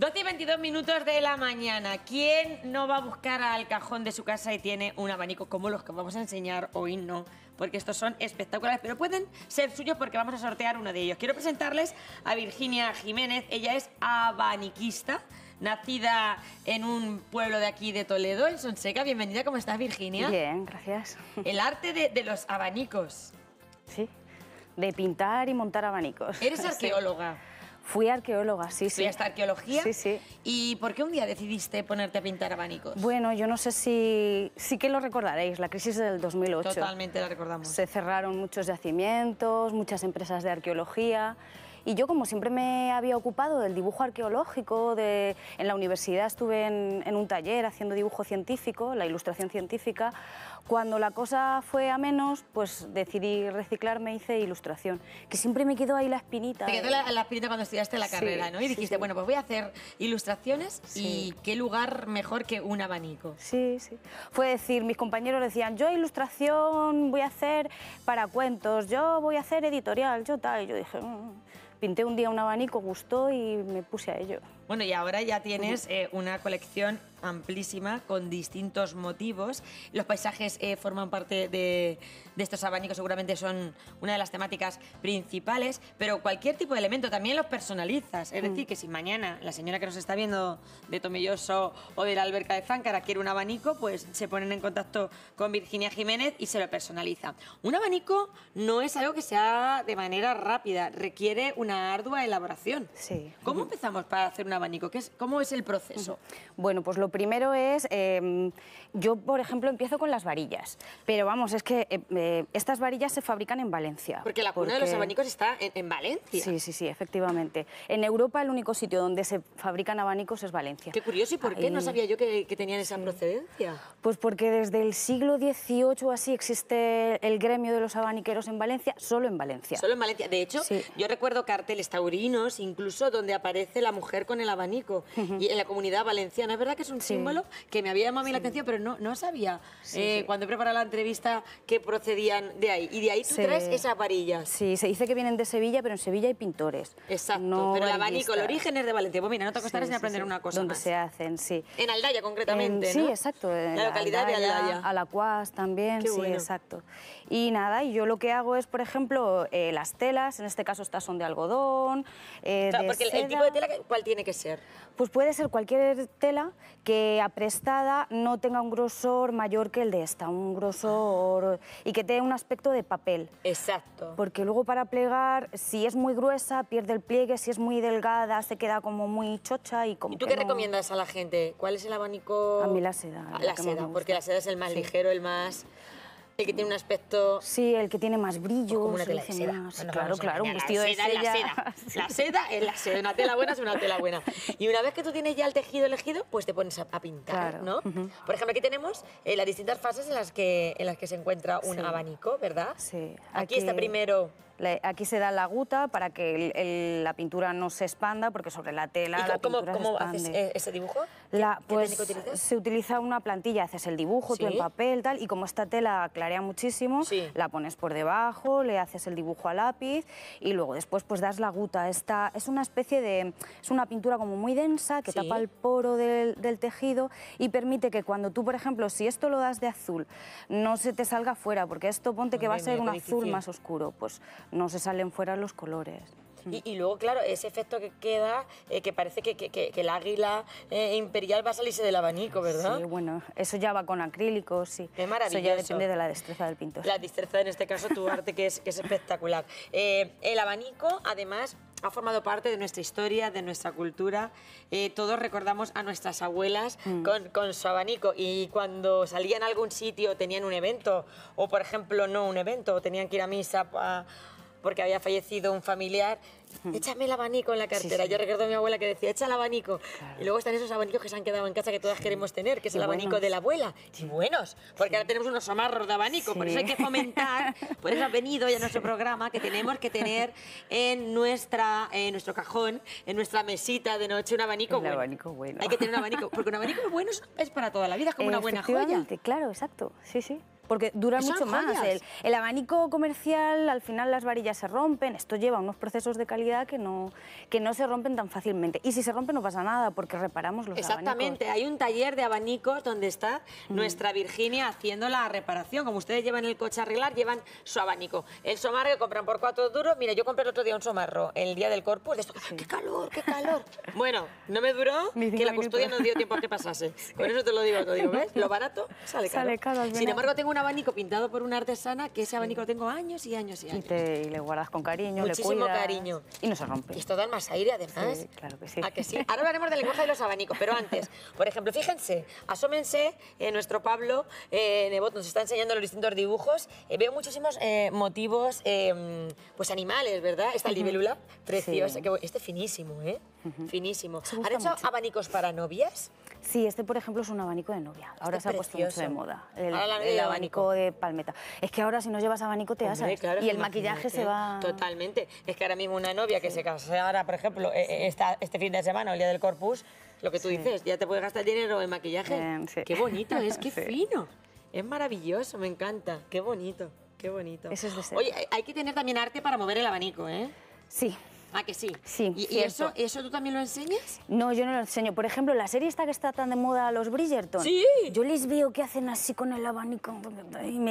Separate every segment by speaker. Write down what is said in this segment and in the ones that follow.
Speaker 1: 12 y 22 minutos de la mañana. ¿Quién no va a buscar al cajón de su casa y tiene un abanico como los que vamos a enseñar hoy? No, porque estos son espectaculares, pero pueden ser suyos porque vamos a sortear uno de ellos. Quiero presentarles a Virginia Jiménez. Ella es abaniquista nacida en un pueblo de aquí de Toledo, en Sonseca. Bienvenida, ¿cómo
Speaker 2: estás, Virginia? Bien, gracias. El
Speaker 1: arte de, los abanicos.
Speaker 2: Sí, de pintar y montar abanicos. Eres arqueóloga. Fui arqueóloga, sí, sí. ¿Hasta
Speaker 1: arqueología? Sí, sí. ¿Y por qué un día decidiste ponerte a pintar abanicos?
Speaker 2: Bueno, yo no sé si... Sí que lo recordaréis, la crisis del 2008. Totalmente la recordamos. Se cerraron muchos yacimientos, muchas empresas de arqueología... Y yo, como siempre me había ocupado del dibujo arqueológico, de... en la universidad estuve en, en, un taller haciendo dibujo científico, la ilustración científica, cuando la cosa fue a menos, pues decidí reciclarme, hice ilustración, que siempre me quedó ahí la espinita. Te quedó la,
Speaker 1: espinita cuando estudiaste la carrera, ¿no? Y dijiste, bueno, pues voy a hacer ilustraciones y qué lugar mejor que un abanico.
Speaker 2: Sí, sí. Fue decir, mis compañeros decían, yo ilustración voy a hacer para cuentos, yo voy a hacer editorial, yo tal. Y yo dije, mm". pinté un día un abanico, gustó y me puse a ello.
Speaker 1: Bueno, y ahora ya tienes eh, una colección amplísima con distintos motivos. Los paisajes eh, forman parte de, de, estos abanicos, seguramente son una de las temáticas principales, pero cualquier tipo de elemento también los personalizas. Es mm. decir, que si mañana la señora que nos está viendo de Tomilloso o de la alberca de Záncara quiere un abanico, pues se ponen en contacto con Virginia Jiménez y se lo personaliza. Un abanico no es algo que se haga de manera rápida, requiere una ardua elaboración. Sí. ¿Cómo empezamos para hacer un
Speaker 2: abanico? es, ¿Cómo es el proceso? Bueno, pues lo primero es, em, yo por ejemplo empiezo con las varillas, pero vamos, es que em, eh, estas varillas se fabrican en Valencia. Porque la cuna de los abanicos
Speaker 1: está en, Valencia. Sí,
Speaker 2: sí, sí, efectivamente. En Europa el único sitio donde se fabrican abanicos es Valencia. Qué curioso, ¿y por qué no sabía yo que, tenían esa procedencia? Pues porque desde el siglo XVIII así existe el gremio de los abaniqueros en Valencia, solo en Valencia. Solo en
Speaker 1: Valencia. De hecho, yo recuerdo carteles taurinos, incluso donde aparece la mujer con el abanico. Y en la comunidad valenciana, es verdad que es un símbolo que me había llamado la atención, pero no, sabía eh, cuando he la entrevista que procedían de ahí. Y de ahí tú traes esa varilla.
Speaker 2: Sí, se dice que vienen de Sevilla, pero en Sevilla hay pintores.
Speaker 1: Exacto, pero el abanico, el origen es de Valencia. Pues mira, no te costarás ni aprender una cosa Donde
Speaker 2: se hacen, sí. En Aldaya, concretamente, Sí, exacto. La, la localidad Aldaya, de Aldaya. Alacuas también, sí, exacto. Y nada, y yo lo que hago es, por ejemplo, eh, las telas, en este caso estas son de algodón, eh, porque el tipo de tela,
Speaker 1: ¿cuál tiene que ser?
Speaker 2: Pues puede ser cualquier tela que que aprestada no tenga un grosor mayor que el de esta, un grosor y que tenga un aspecto de papel. Exacto. Porque luego para plegar, si es muy gruesa, pierde el pliegue, si es muy delgada, se queda como muy chocha y como... ¿Y tú qué
Speaker 1: recomiendas a la gente? ¿Cuál es el abanico? A mí la seda. Ah, la, seda, porque la seda es el más ligero, el más... El que tiene un aspecto...
Speaker 2: Sí, el que tiene más brillo. Pues una seda. claro, claro, un vestido de seda. La seda es la seda. Una tela buena es una tela buena.
Speaker 1: Y una vez que tú tienes ya el tejido elegido, pues te pones a, pintar, ¿no? Por ejemplo, aquí tenemos eh, las distintas
Speaker 2: fases en las que, en las que se encuentra un abanico, ¿verdad? Sí. aquí está primero Aquí se da la guta para que la pintura no se expanda, porque sobre la tela cómo, se haces eh, ese dibujo? pues, Se utiliza una plantilla, haces el dibujo, tú en papel, tal, y como esta tela clarea muchísimo, la pones por debajo, le haces el dibujo a lápiz y luego después pues das la guta. Esta, es una especie de... es una pintura como muy densa que tapa el poro del, tejido y permite que cuando tú, por ejemplo, si esto lo das de azul, no se te salga fuera, porque esto ponte que va a ser un azul más oscuro, pues no se salen fuera los colores.
Speaker 1: Y, luego, claro, ese efecto que queda, eh, que parece que,
Speaker 2: el águila eh, imperial va a salirse del abanico, ¿verdad? Sí, bueno, eso ya va con acrílicos, sí. Eso ya depende de la destreza del pintor. La
Speaker 1: destreza, en este caso, tu arte, que es, espectacular. Eh, el abanico, además, ha formado parte de nuestra historia, de nuestra cultura. todos recordamos a nuestras abuelas mm. con, su abanico y cuando salían a algún sitio, tenían un evento o, por ejemplo, no un evento, tenían que ir a misa porque había fallecido un familiar, échame el abanico en la cartera. Yo recuerdo a mi abuela que decía, echa el abanico. Y luego están esos abanicos que se han quedado en casa que todas queremos tener, que es el abanico de la abuela. Y buenos, porque ahora tenemos unos amarros de abanico, por eso hay que fomentar, por eso ha venido ya nuestro programa, que tenemos que tener en, nuestra, en nuestro cajón, en nuestra mesita de noche, un abanico bueno.
Speaker 2: abanico bueno.
Speaker 1: Hay que tener un abanico, porque un abanico bueno es para toda la vida, es como una buena joya.
Speaker 2: claro, exacto, sí, sí porque dura mucho más. El, abanico comercial, al final las varillas se rompen, esto lleva unos procesos de calidad que no, que no se rompen tan fácilmente. Y si se rompe no pasa nada, porque reparamos los abanicos. Exactamente,
Speaker 1: hay un taller de abanicos donde está mm. nuestra Virginia haciendo la reparación. Como ustedes llevan el coche a arreglar, llevan su abanico. El somarro que compran por cuatro duros, mira, yo compré el otro día un somarro, el día del corpus, ¡qué calor, qué calor! bueno, no me duró, que la custodia no dio tiempo a que pasase. Por eso te lo digo, te digo, ¿ves? Lo barato sale caro. Sin embargo, tengo abanico pintado por una artesana que ese abanico lo tengo años y años y años.
Speaker 2: Y, le guardas con cariño, Muchísimo le cuidas. cariño. Y no se rompe. Y esto da
Speaker 1: más aire, además.
Speaker 2: claro que sí. ¿A que sí? Ahora
Speaker 1: hablaremos del lenguaje de los abanicos, pero antes, por ejemplo, fíjense, asómense, eh, nuestro Pablo eh, Nebot nos está enseñando los distintos dibujos. Eh, veo muchísimos eh, motivos, pues animales, ¿verdad? Esta libélula preciosa, que, este finísimo, ¿eh? Finísimo. ¿Han hecho abanicos para novias?
Speaker 2: Sí, este, por ejemplo, es un abanico de novia. Ahora este se ha puesto mucho de moda. el abanico, de palmeta. Es que ahora si no llevas abanico te asas. y el maquillaje se va...
Speaker 1: Totalmente. Es que ahora mismo una novia que se casara, por ejemplo, e, e, este fin de semana el día del Corpus, lo que tú dices, ya te puedes gastar dinero en maquillaje. qué bonito, es que fino. Es maravilloso, me encanta. Qué bonito, qué bonito. Eso es de ser. Oye, hay que tener también arte para mover el abanico, ¿eh? Sí, Ah, que sí. Sí. ¿Y, eso, eso tú también lo enseñas?
Speaker 2: No, yo no lo enseño. Por ejemplo, la serie esta que está tan de moda, los Bridgerton. Sí. Yo les veo que hacen así con el abanico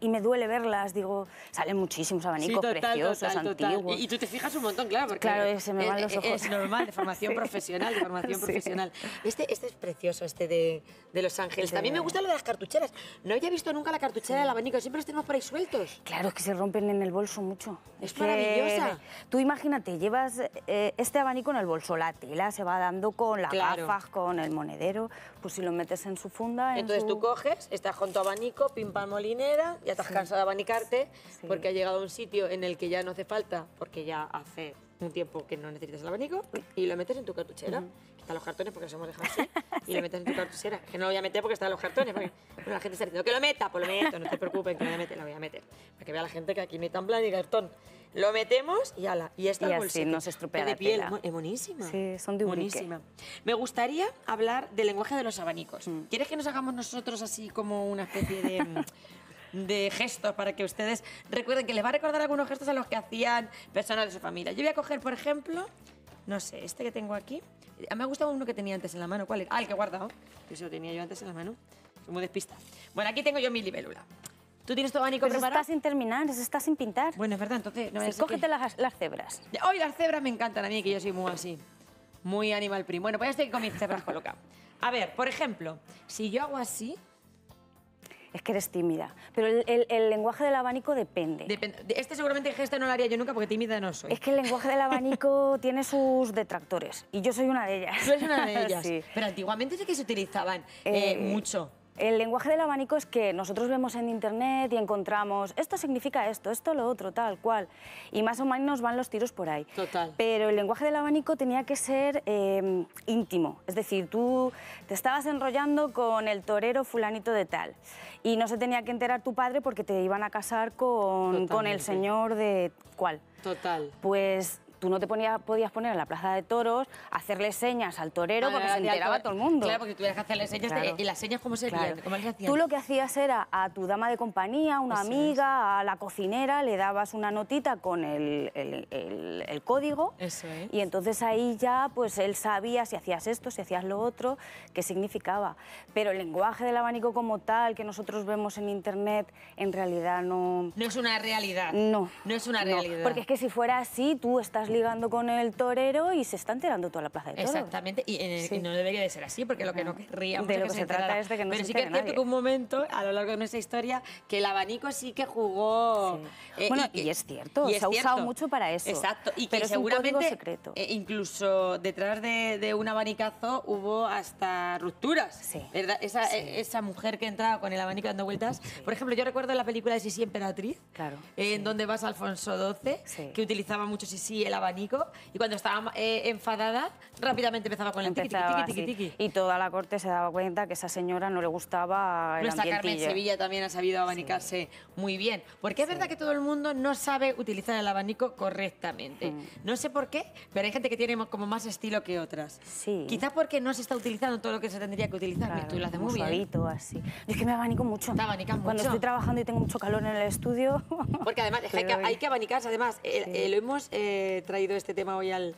Speaker 2: y me, duele verlas. Digo, salen muchísimos abanicos preciosos, antiguos. Y, tú
Speaker 1: te fijas un montón, claro, Claro, se me eh, van los eh, ojos. Es normal, de formación profesional, de formación profesional. Este, este es precioso, este de, Los Ángeles. También este me gusta lo de las cartucheras. No había visto nunca la cartuchera del abanico, siempre los tenemos por ahí sueltos.
Speaker 2: Claro, es que se rompen en el bolso mucho. Es, maravillosa. tú imagínate, llevas eh, este abanico en el bolso, la tela se va dando con las gafas, con el monedero, pues si lo metes en su funda... Entonces tú
Speaker 1: coges, estás con tu abanico, pim pam molinera, ya estás cansada cansado de abanicarte porque ha llegado un sitio en el que ya no hace falta, porque ya hace un tiempo que no necesitas el abanico y lo metes en tu cartuchera. que Están los cartones porque los hemos dejado así. Y lo metes en tu cartuchera. Que no lo voy a meter porque están los cartones. Porque, la gente está diciendo que lo meta, pues lo meto, no te preocupes, que lo voy a meter, lo voy a meter. Para que vea la gente que aquí metan hay tan plan y cartón. Lo metemos y ala. Y esta y así no se estropea la de piel. Es
Speaker 2: buenísima. Sí, son de Buenísima.
Speaker 1: Me gustaría hablar del lenguaje de los abanicos. Mm. ¿Quieres que nos hagamos nosotros así como una especie de... Mm, gestos para que ustedes recuerden que les va a recordar algunos gestos a los que hacían personas de su familia. Yo voy a coger, por ejemplo, no sé, este que tengo aquí. Ah, me ha gustado uno que tenía antes en la mano. ¿Cuál era? Ah, el que he guardado. Que se lo tenía yo antes en la mano. como muy despista. Bueno, aquí tengo yo mi libélula. ¿Tú tienes tu abanico preparado? está sin
Speaker 2: terminar, está sin pintar. Bueno, es verdad, entonces... cógete
Speaker 1: las, cebras. Hoy las cebras me encantan a mí, que yo soy muy así. Muy animal primo. Bueno, pues ya estoy con mis cebras colocadas. A ver, por ejemplo, si yo hago así...
Speaker 2: Es que eres tímida. Pero el, lenguaje del abanico depende. Este seguramente gesta no lo haría yo nunca porque tímida no soy. Es que el lenguaje del abanico tiene sus detractores. Y yo soy una de ellas. Soy eres una de ellas. sí. Pero antiguamente sí que se utilizaban
Speaker 1: eh, eh, mucho.
Speaker 2: El lenguaje del abanico es que nosotros vemos en internet y encontramos esto significa esto, esto lo otro, tal cual. Y más o menos van los tiros por ahí. Total. Pero el lenguaje del abanico tenía que ser em, íntimo. Es decir, tú te estabas enrollando con el torero fulanito de tal. Y no se tenía que enterar tu padre porque te iban a casar con, con el señor de cual. Total. Pues tú no te ponías, podías poner en la plaza de toros, hacerle señas al torero porque se enteraba todo el mundo. Claro, porque tuvieras que hacerle señas. ¿Y las
Speaker 1: señas cómo se hacían?
Speaker 2: Tú lo que hacías era a tu dama de compañía, una amiga, a la cocinera, le dabas una notita con el, el, código. Eso Y entonces ahí ya, pues él sabía si hacías esto, si hacías lo otro, qué significaba. Pero el lenguaje del abanico como tal, que nosotros vemos en internet, en realidad no.
Speaker 1: No es una realidad. No.
Speaker 2: No es una realidad. porque es que si fuera así, tú estás ligando con el torero y se está enterando toda la plaza de toros. Exactamente, y,
Speaker 1: no debería de ser así, porque lo que no querríamos que, se, trata Pero sí que es cierto que un momento, a lo largo de nuestra historia, que el abanico sí que jugó... Eh, y, es cierto, se ha usado mucho para eso. Exacto, y que pero seguramente, secreto. Eh, incluso detrás de, un abanicazo hubo hasta rupturas, sí. ¿verdad? Esa, eh, mujer que entraba con el abanico dando vueltas. Por ejemplo, yo recuerdo la película de Sisi Emperatriz, claro, en donde vas a Alfonso XII, que utilizaba mucho Sisi el abanico abanico y cuando estaba eh, enfadada rápidamente empezaba con el tiqui,
Speaker 2: Y toda la corte se daba cuenta que esa señora no le gustaba el Nuestra Carmen Sevilla
Speaker 1: también ha sabido abanicarse muy bien, porque es verdad que todo el mundo no sabe utilizar el abanico correctamente. Mm. No sé por qué, pero hay gente que tiene como más estilo que otras. Sí. Quizás porque no se está utilizando todo lo que se tendría que utilizar. Claro,
Speaker 2: así. es que me abanico mucho. Cuando estoy trabajando y tengo mucho calor en el estudio.
Speaker 1: Porque además hay, que, abanicarse. Además, eh, eh, lo hemos traído este tema hoy al,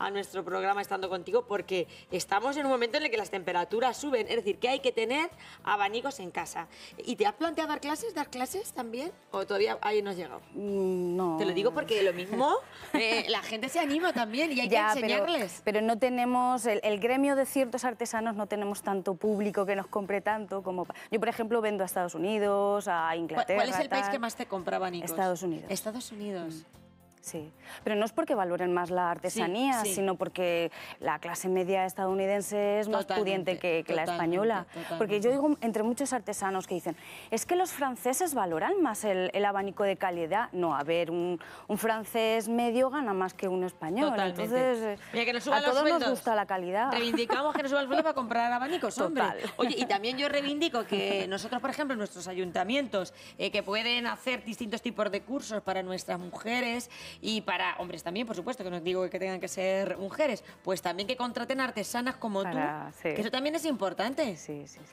Speaker 1: a nuestro programa estando contigo porque estamos en un momento en el que las temperaturas suben, es decir, que hay que tener abanicos en casa. ¿Y te has planteado dar clases, dar clases también? ¿O todavía ahí no has llegado?
Speaker 2: Mm, no. Te lo digo
Speaker 1: porque lo mismo, eh, la gente se anima también y hay que enseñarles.
Speaker 2: Pero, no tenemos, el, gremio de ciertos artesanos no tenemos tanto público que nos compre tanto como... Yo, por ejemplo, vendo a Estados Unidos, a Inglaterra... ¿Cuál es el país que más te
Speaker 1: compra abanicos? Estados
Speaker 2: Unidos. Estados Unidos. Mm. Sí, pero no es porque valoren más la artesanía, sino porque la clase media estadounidense es más pudiente que, la española. Porque yo digo entre muchos artesanos que dicen, es que los franceses valoran más el, abanico de calidad. No, a ver, un, francés medio gana más que un español. Entonces, eh, a todos nos gusta la calidad. Reivindicamos
Speaker 1: que nos suba el para comprar abanicos, hombre. Total. Oye, y también yo reivindico que nosotros, por ejemplo, nuestros ayuntamientos, eh, que pueden hacer distintos tipos de cursos para nuestras mujeres, y para hombres también, por supuesto, que no digo que tengan que ser mujeres, pues también que contraten artesanas como tú, eso también es importante.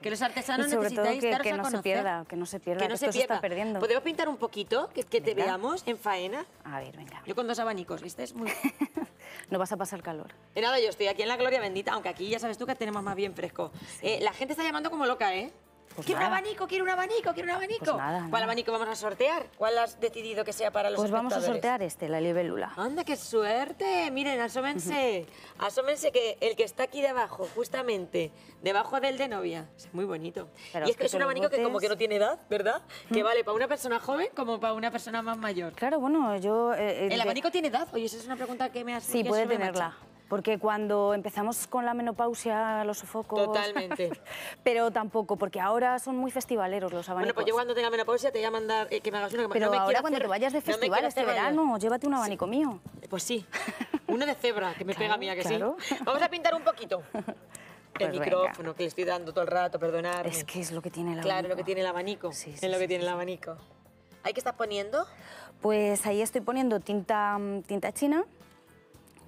Speaker 1: que los artesanos sobre necesitáis todo que, que no se pierda, que
Speaker 2: no se pierda, que, no se esto está perdiendo. ¿Podemos
Speaker 1: pintar un poquito? Que, te veamos en faena. A ver, venga. Yo con dos
Speaker 2: abanicos, ¿viste? muy... no vas a pasar calor.
Speaker 1: nada, yo estoy aquí en la gloria bendita, aunque aquí ya sabes tú que tenemos más bien fresco. Eh, la gente está llamando como loca, ¿eh? Pues quiero un abanico, quiero un pues abanico, quiero un abanico. Pues nada, ¿Cuál abanico vamos a sortear? ¿Cuál has decidido que sea para los Pues vamos a sortear
Speaker 2: este, la libélula.
Speaker 1: ¡Anda, qué suerte! Miren, asómense. Asómense que el que está aquí debajo, justamente, debajo del de novia, es muy bonito. y es que, es un abanico que como que no tiene edad, ¿verdad? Que vale para una persona joven como para una persona
Speaker 2: más mayor. Claro, bueno, yo... Eh, eh, ¿El abanico tiene edad? Oye, esa es una pregunta que me has... Sí, puede tenerla porque cuando empezamos con la menopausia, los sofocos... Totalmente. pero tampoco, porque ahora son muy festivaleros los abanicos. Bueno, pues yo
Speaker 1: cuando tenga menopausia te voy a mandar eh, que me hagas una pero me ahora cuando te vayas de festival este verano,
Speaker 2: llévate un abanico mío. Pues sí,
Speaker 1: uno de cebra, que me pega mía, que sí. Vamos a pintar un poquito. Pues el micrófono que le estoy dando todo el rato, perdonad. Es que
Speaker 2: es lo que tiene el abanico. Claro, lo que
Speaker 1: tiene el abanico. es lo que tiene el abanico. ¿Hay que estás poniendo?
Speaker 2: Pues ahí estoy poniendo tinta, mm, tinta china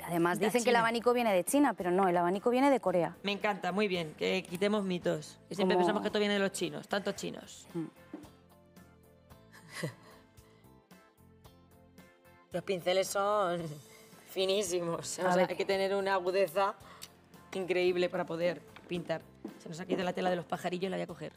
Speaker 2: además dicen que el abanico viene de China, pero no, el abanico viene de Corea. Me
Speaker 1: encanta, muy bien, que quitemos mitos. Que siempre pensamos que esto viene de los chinos, tantos chinos. Mm. los pinceles son finísimos, hay que tener una agudeza increíble para poder pintar. Se nos ha quitado la tela de los pajarillos, la voy a coger.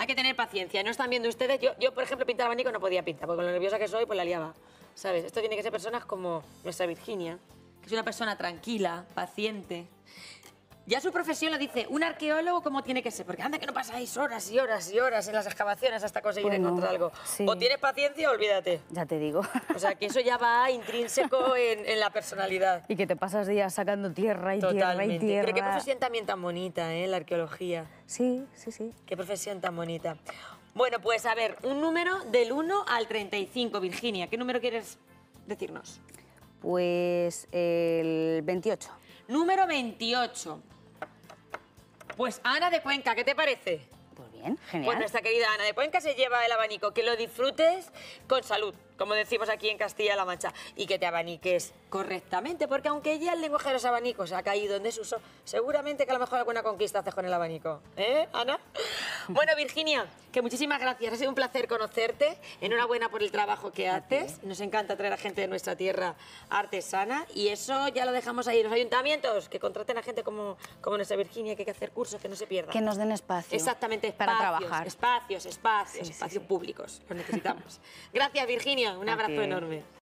Speaker 1: Hay que tener paciencia. No están viendo ustedes. Yo, yo por ejemplo, pintar abanico no podía pintar, porque con lo nerviosa que soy, pues la liaba. ¿Sabes? Esto tiene que ser personas como nuestra Virginia, que es una persona tranquila, paciente, ya su profesión lo dice, un arqueólogo cómo tiene que ser, porque anda que no pasáis horas y horas y horas en las excavaciones hasta conseguir encontrar algo.
Speaker 2: O tienes paciencia o olvídate. Ya te digo.
Speaker 1: O sea, que eso ya va intrínseco en, la personalidad.
Speaker 2: Y que te pasas días sacando tierra y tierra y tierra. Pero qué profesión
Speaker 1: también tan bonita, ¿eh? La arqueología.
Speaker 2: Sí, sí, sí.
Speaker 1: Qué profesión tan bonita. Bueno, pues a ver, un número del 1 al 35, Virginia. ¿Qué número quieres decirnos?
Speaker 2: Pues el 28. Número
Speaker 1: 28. Pues Ana de Cuenca, ¿qué te parece? Pues bien, genial. Pues nuestra querida Ana de Cuenca se lleva el abanico. Que lo disfrutes con salud, como decimos aquí en Castilla-La Mancha. Y que te abaniques correctamente, porque aunque ya el lenguaje de los abanicos ha caído en desuso, seguramente que a lo mejor alguna conquista hace con el abanico. ¿Eh, Ana? Bueno, Virginia, que muchísimas gracias. Ha sido un placer conocerte. Enhorabuena por el trabajo que haces. Nos encanta traer a gente de nuestra tierra artesana. Y eso ya lo dejamos ahí. Los ayuntamientos, que contraten a gente como, como nuestra Virginia, que hay que hacer cursos, que no se pierdan. Que nos den espacio. Exactamente, espacios, para trabajar. Espacios, espacios, espacios públicos. Los necesitamos. gracias, Virginia. Un abrazo enorme.